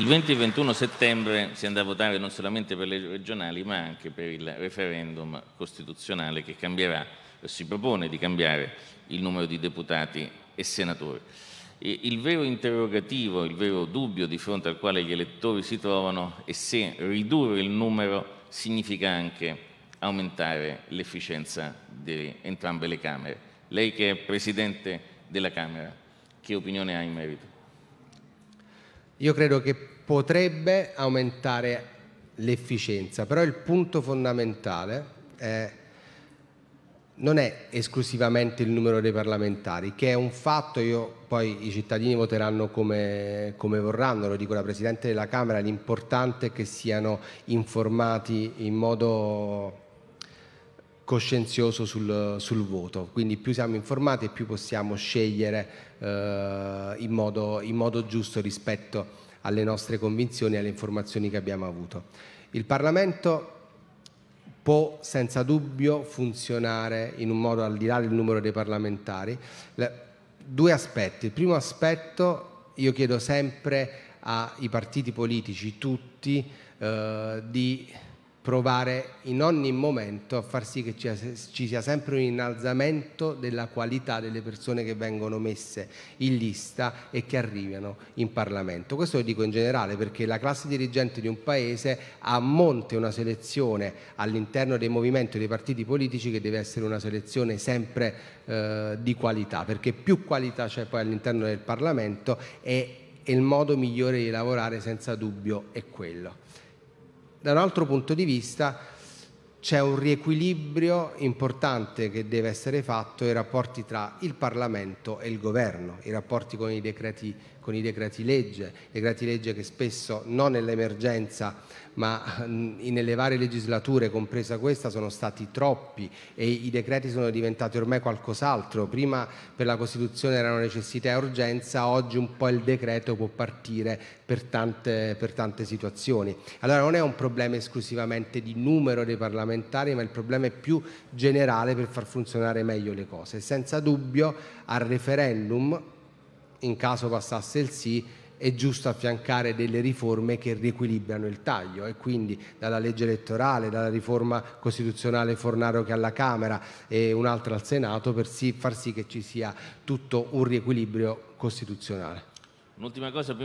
Il 20 e 21 settembre si andrà a votare non solamente per le regionali ma anche per il referendum costituzionale che cambierà, si propone di cambiare il numero di deputati e senatori. Il vero interrogativo, il vero dubbio di fronte al quale gli elettori si trovano è se ridurre il numero significa anche aumentare l'efficienza di entrambe le Camere. Lei che è Presidente della Camera, che opinione ha in merito? io credo che potrebbe aumentare l'efficienza, però il punto fondamentale è, non è esclusivamente il numero dei parlamentari, che è un fatto, io, poi i cittadini voteranno come, come vorranno, lo dico la Presidente della Camera, l'importante è che siano informati in modo coscienzioso sul, sul, voto, quindi più siamo informati più possiamo scegliere eh, in, modo, in, modo, giusto rispetto alle nostre convinzioni e alle informazioni che abbiamo avuto. Il Parlamento può senza dubbio funzionare in un modo al di là del numero dei parlamentari. Le, due aspetti. Il primo aspetto, io chiedo sempre ai partiti politici tutti eh, di provare in ogni momento a far sì che ci sia sempre un innalzamento della qualità delle persone che vengono messe in lista e che arrivano in Parlamento. Questo lo dico in generale perché la classe dirigente di un paese ha a monte una selezione all'interno dei movimenti e dei partiti politici che deve essere una selezione sempre eh, di qualità, perché più qualità c'è poi all'interno del Parlamento e il modo migliore di lavorare senza dubbio è quello da un altro punto di vista c'è un riequilibrio importante che deve essere fatto nei rapporti tra il Parlamento e il governo, i rapporti con i decreti, con i decreti legge, decreti legge che spesso non nell'emergenza ma nelle varie legislature, compresa questa, sono stati troppi e i decreti sono diventati ormai qualcos'altro. Prima per la Costituzione erano necessità e urgenza, oggi un po' il decreto può partire per tante, per tante situazioni. Allora non è un problema esclusivamente di numero dei parlamentari, parlamentari, ma il problema è più generale per far funzionare meglio le cose. Senza dubbio al referendum, in caso passasse il sì, è giusto affiancare delle riforme che riequilibrano il taglio e quindi dalla legge elettorale, dalla riforma costituzionale Fornaro che alla Camera e un'altra al Senato per far sì che ci sia tutto un riequilibrio costituzionale. Un'ultima cosa